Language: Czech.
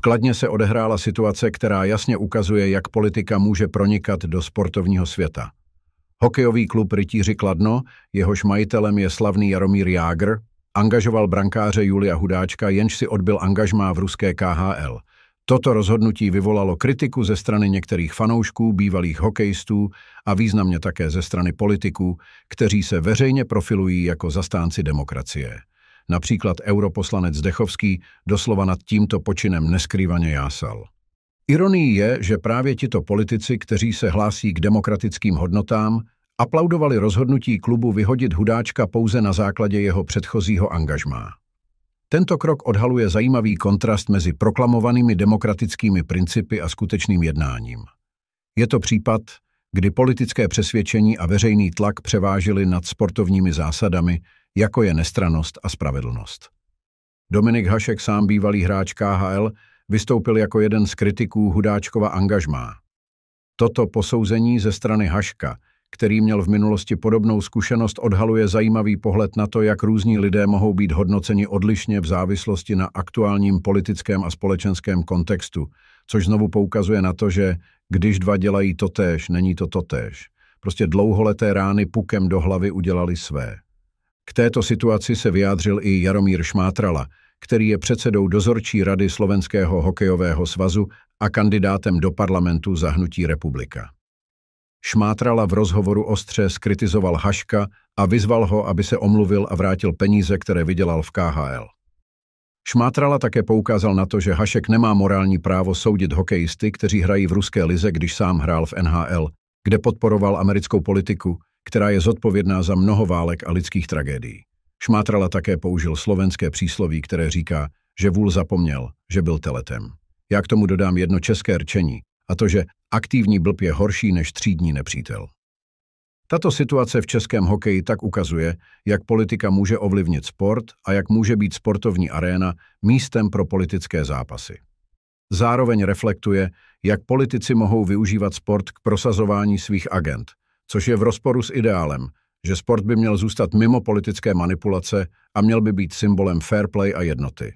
Vkladně Kladně se odehrála situace, která jasně ukazuje, jak politika může pronikat do sportovního světa. Hokejový klub Rytíři Kladno, jehož majitelem je slavný Jaromír Jágr, angažoval brankáře Julia Hudáčka, jenž si odbil angažmá v ruské KHL. Toto rozhodnutí vyvolalo kritiku ze strany některých fanoušků, bývalých hokejistů a významně také ze strany politiků, kteří se veřejně profilují jako zastánci demokracie. Například europoslanec Dechovský doslova nad tímto počinem neskrývaně jásal. Ironí je, že právě tito politici, kteří se hlásí k demokratickým hodnotám, aplaudovali rozhodnutí klubu vyhodit Hudáčka pouze na základě jeho předchozího angažmá. Tento krok odhaluje zajímavý kontrast mezi proklamovanými demokratickými principy a skutečným jednáním. Je to případ, kdy politické přesvědčení a veřejný tlak převážily nad sportovními zásadami, jako je nestranost a spravedlnost. Dominik Hašek, sám bývalý hráč KHL, vystoupil jako jeden z kritiků Hudáčkova angažmá. Toto posouzení ze strany Haška, který měl v minulosti podobnou zkušenost, odhaluje zajímavý pohled na to, jak různí lidé mohou být hodnoceni odlišně v závislosti na aktuálním politickém a společenském kontextu, což znovu poukazuje na to, že když dva dělají totéž, není to totéž. Prostě dlouholeté rány pukem do hlavy udělali své. K této situaci se vyjádřil i Jaromír Šmátrala, který je předsedou dozorčí rady Slovenského hokejového svazu a kandidátem do parlamentu za hnutí republika. Šmátrala v rozhovoru ostře skritizoval Haška a vyzval ho, aby se omluvil a vrátil peníze, které vydělal v KHL. Šmátrala také poukázal na to, že Hašek nemá morální právo soudit hokejisty, kteří hrají v ruské lize, když sám hrál v NHL, kde podporoval americkou politiku která je zodpovědná za mnoho válek a lidských tragédií. Šmátrala také použil slovenské přísloví, které říká, že vůl zapomněl, že byl teletem. Já k tomu dodám jedno české rčení, a to, že aktivní blb je horší než třídní nepřítel. Tato situace v českém hokeji tak ukazuje, jak politika může ovlivnit sport a jak může být sportovní aréna místem pro politické zápasy. Zároveň reflektuje, jak politici mohou využívat sport k prosazování svých agent, což je v rozporu s ideálem, že sport by měl zůstat mimo politické manipulace a měl by být symbolem fair play a jednoty.